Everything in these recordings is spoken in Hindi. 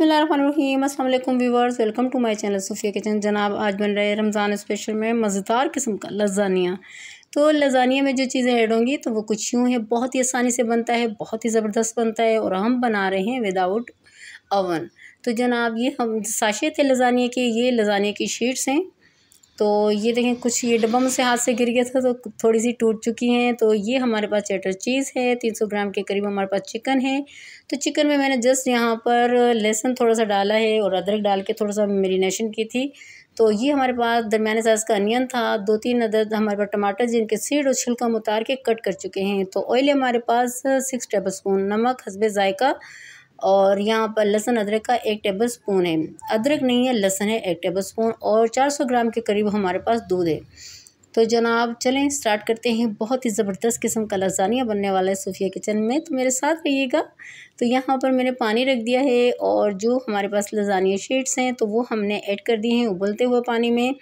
बिसमीम अल्लाम viewers welcome to my channel Sufiya kitchen जनाब आज बन रहे रमज़ान स्पेशल में मज़ेदार किस्म का लजानिया तो लजानिया में जो चीज़ें ऐड होंगी तो वो कुछ यूँ है बहुत ही आसानी से बनता है बहुत ही ज़बरदस्त बनता है और हम बना रहे हैं विदाउट ओवन तो जनाब ये हम साशे थे लजानिया के ये लजानिया की शीट्स हैं तो ये देखें कुछ ये डब्बा मुझसे हाथ से गिर गया था तो थोड़ी सी टूट चुकी हैं तो ये हमारे पास चेटर चीज़ है तीन सौ ग्राम के करीब हमारे पास चिकन है तो चिकन में मैंने जस्ट यहाँ पर लहसुन थोड़ा सा डाला है और अदरक डाल के थोड़ा सा मेरीनेशन की थी तो ये हमारे पास दरमियाने साइज़ का अनियन था दो तीन अदद हमारे पास टमाटर जिनके सीड और छिलका उतार के कट कर चुके हैं तो ऑयल हमारे पास सिक्स टेबल स्पून नमक हसबे ज़ायका और यहाँ पर लहसुन अदरक का एक टेबल स्पून है अदरक नहीं है लहसुन है एक टेबल स्पून और 400 ग्राम के करीब हमारे पास दूध है तो जनाब चलें स्टार्ट करते हैं बहुत ही ज़बरदस्त किस्म का लजानिया बनने वाला है सूफिया किचन में तो मेरे साथ रहिएगा तो यहाँ पर मैंने पानी रख दिया है और जो हमारे पास लजानिया शीट्स हैं तो वो हमने ऐड कर दिए हैं उबलते हुए पानी में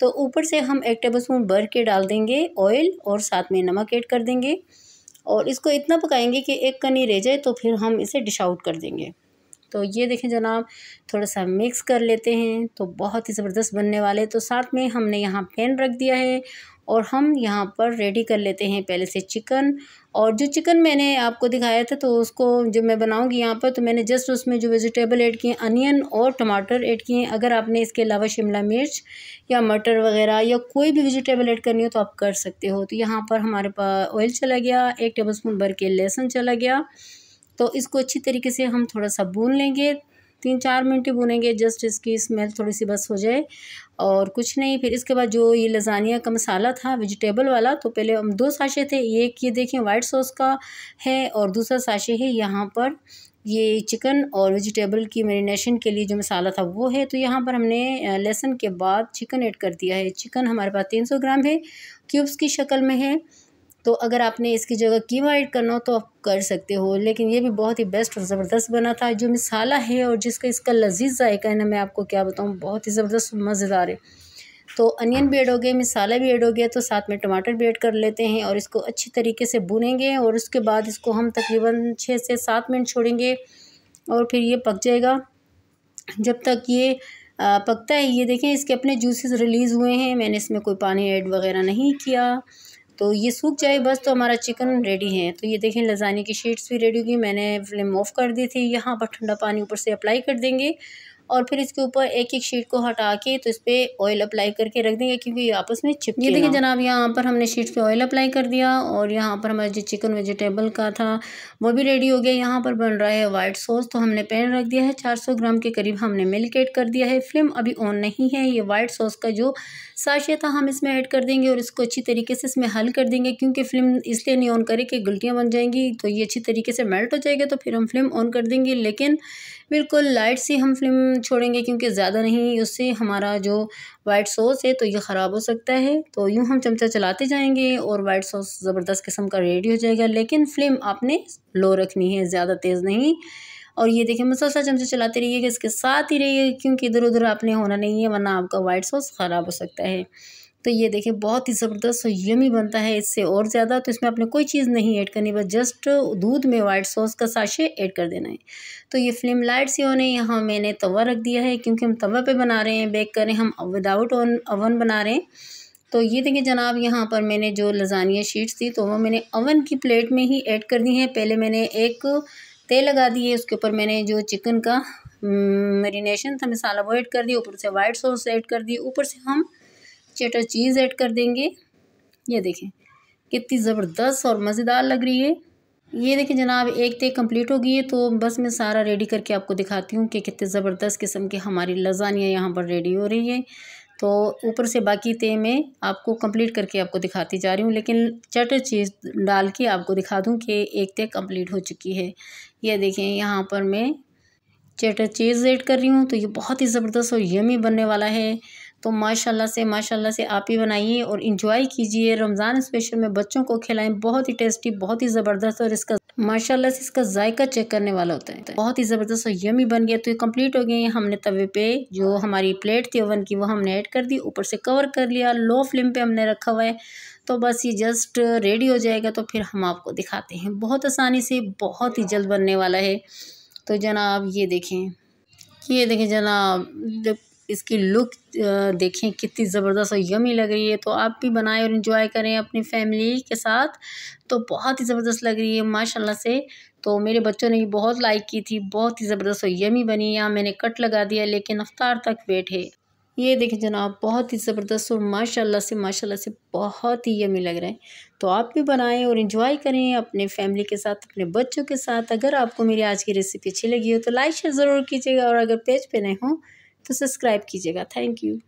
तो ऊपर से हम एक टेबल स्पून भर के डाल देंगे ऑयल और साथ में नमक ऐड कर देंगे और इसको इतना पकाएंगे कि एक कनी रह जाए तो फिर हम इसे डिश आउट कर देंगे तो ये देखें जनाब थोड़ा सा मिक्स कर लेते हैं तो बहुत ही ज़बरदस्त बनने वाले तो साथ में हमने यहाँ पैन रख दिया है और हम यहाँ पर रेडी कर लेते हैं पहले से चिकन और जो चिकन मैंने आपको दिखाया था तो उसको जब मैं बनाऊंगी यहाँ पर तो मैंने जस्ट उसमें जो वेजिटेबल ऐड किए अनियन और टमाटर ऐड किए अगर आपने इसके अलावा शिमला मिर्च या मटर वगैरह या कोई भी वेजिटेबल ऐड करनी हो तो आप कर सकते हो तो यहाँ पर हमारे पास ऑयल चला गया एक टेबल स्पून भर के लहसुन चला गया तो इसको अच्छी तरीके से हम थोड़ा सा भून लेंगे तीन चार मिनट ही भुनेंगे जस्ट इसकी स्मेल थोड़ी सी बस हो जाए और कुछ नहीं फिर इसके बाद जो ये लजानिया का मसाला था वेजिटेबल वाला तो पहले हम दो साशे थे एक ये देखें वाइट सॉस का है और दूसरा साशे है यहाँ पर ये चिकन और वेजिटेबल की मेरीनेशन के लिए जो मसाला था वो है तो यहाँ पर हमने लहसुन के बाद चिकन ऐड कर दिया है चिकन हमारे पास तीन सौ ग्राम है क्यूब्स की शक्ल में है तो अगर आपने इसकी जगह कीमा ऐड करना हो तो आप कर सकते हो लेकिन ये भी बहुत ही बेस्ट और ज़बरदस्त बना था जो मिसाला है और जिसका इसका लजीज जायका है ना मैं आपको क्या बताऊँ बहुत ही ज़बरदस्त मज़ेदार है तो अनियन भी ऐड हो गया मिसाला भी ऐड हो गया तो साथ में टमाटर भी ऐड कर लेते हैं और इसको अच्छी तरीके से भुनेंगे और उसके बाद इसको हम तकरीबन छः से सात मिनट छोड़ेंगे और फिर ये पक जाएगा जब तक ये पकता है ये देखें इसके अपने जूसेस रिलीज़ हुए हैं मैंने इसमें कोई पानी ऐड वगैरह नहीं किया तो ये सूख जाए बस तो हमारा चिकन रेडी है तो ये देखें लजानी की शीट्स भी रेडी होगी मैंने फ्लेम ऑफ कर दी थी यहाँ पर ठंडा पानी ऊपर से अप्लाई कर देंगे और फिर इसके ऊपर एक एक शीट को हटा के तो इस पर ऑयल अप्लाई करके रख देंगे क्योंकि ये आपस में चिपक ये देखिए जनाब यहाँ पर हमने शीट पे ऑयल अप्लाई कर दिया और यहाँ पर हमारा जो चिकन वेजिटेबल का था वो भी रेडी हो गया यहाँ पर बन रहा है वाइट सॉस तो हमने पैन रख दिया है चार ग्राम के करीब हमने मिल्क एड कर दिया है फ्लेम अभी ऑन नहीं है ये वाइट सॉस का जो साशे था हम इसमें ऐड कर देंगे और इसको अच्छी तरीके से इसमें हल कर देंगे क्योंकि फ्लेम इसलिए नहीं ऑन करें कि गुलटियाँ बन जाएंगी तो ये अच्छी तरीके से मेल्ट हो जाएगा तो फिर हम फ्लेम ऑन कर देंगे लेकिन बिल्कुल लाइट सी हम फ्लेम छोड़ेंगे क्योंकि ज़्यादा नहीं उससे हमारा जो वाइट सॉस है तो ये ख़राब हो सकता है तो यूँ हम चमचा चलाते जाएंगे और वाइट सॉस ज़बरदस्त किस्म का रेडी हो जाएगा लेकिन फ्लेम आपने लो रखनी है ज़्यादा तेज़ नहीं और ये देखिए मसलसा चमचे चलाते रहिएगा इसके साथ ही रहिएगा क्योंकि इधर उधर आपने होना नहीं है वरना आपका वाइट सॉस ख़राब हो सकता है तो ये देखिए बहुत ही ज़बरदस्त और यमी बनता है इससे और ज़्यादा तो इसमें आपने कोई चीज़ नहीं ऐड करनी बस जस्ट दूध में वाइट सॉस का साशे ऐड कर देना है तो ये फ्लेम लाइट से होने यहाँ मैंने तवा रख दिया है क्योंकि हम तवा पे बना रहे हैं बेक करें हम विदाउट ओवन बना रहे हैं तो ये देखिए जनाब यहाँ पर मैंने जो लजानिया शीट्स थी तो वह मैंने ओवन की प्लेट में ही ऐड कर दी हैं पहले मैंने एक तेल लगा दिए उसके ऊपर मैंने जो चिकन का मेरीनेशन हम्म, था मसाला वो ऐड कर दिया ऊपर से वाइट सॉस ऐड कर दी ऊपर से हम चटर चीज़ ऐड कर देंगे ये देखें कितनी ज़बरदस्त और मज़ेदार लग रही है ये देखें जनाब एक तो कंप्लीट हो गई है तो बस मैं सारा रेडी करके आपको दिखाती हूँ कि कितने ज़बरदस्त किस्म की हमारी लजानियाँ यहाँ पर रेडी हो रही है तो ऊपर से बाकी ते मैं आपको कंप्लीट करके आपको दिखाती जा रही हूँ लेकिन चट चीज़ डाल के आपको दिखा दूँ कि एक ते कंप्लीट हो चुकी है यह देखें यहाँ पर मैं चटर चीज़ ऐड कर रही हूँ तो ये बहुत ही ज़बरदस्त और यमी बनने वाला है तो माशाल्लाह से माशाल्लाह से आप ही बनाइए और इंजॉय कीजिए रमज़ान स्पेशल में बच्चों को खिलाएं बहुत ही टेस्टी बहुत ही ज़बरदस्त और इसका माशाल्लाह से इसका जायका चेक करने वाला होता है बहुत ही ज़बरदस्त और यमी बन गया तो ये कंप्लीट हो गई हमने तवे पे जो हमारी प्लेट थी ओवन की वो हमने ऐड कर दी ऊपर से कवर कर लिया लो फ्लेम पे हमने रखा हुआ है तो बस ये जस्ट रेडी हो जाएगा तो फिर हम आपको दिखाते हैं बहुत आसानी से बहुत ही जल्द बनने वाला है तो जनाब ये देखें ये देखें जनाब जब इसकी लुक देखें कितनी ज़बरदस्त और यमी लग रही है तो आप भी बनाएं और इन्जॉय करें अपनी फैमिली के साथ तो बहुत ही ज़बरदस्त लग रही है माशाल्लाह से तो मेरे बच्चों ने भी बहुत लाइक की थी बहुत ही ज़बरदस्त और यमी बनी यहाँ मैंने कट लगा दिया लेकिन अफ्तार तक वेट है ये देखें जनाब बहुत ही ज़बरदस्त और माशाल्लाह से माशाल्लाह से बहुत ही यमी लग रहा है तो आप भी बनाएं और इन्जॉय करें अपने फैमिली के साथ अपने बच्चों के साथ अगर आपको मेरी आज की रेसिपी अच्छी लगी हो तो लाइक शेयर ज़रूर कीजिएगा और अगर पेज पे नहीं हों तो सब्सक्राइब कीजिएगा थैंक यू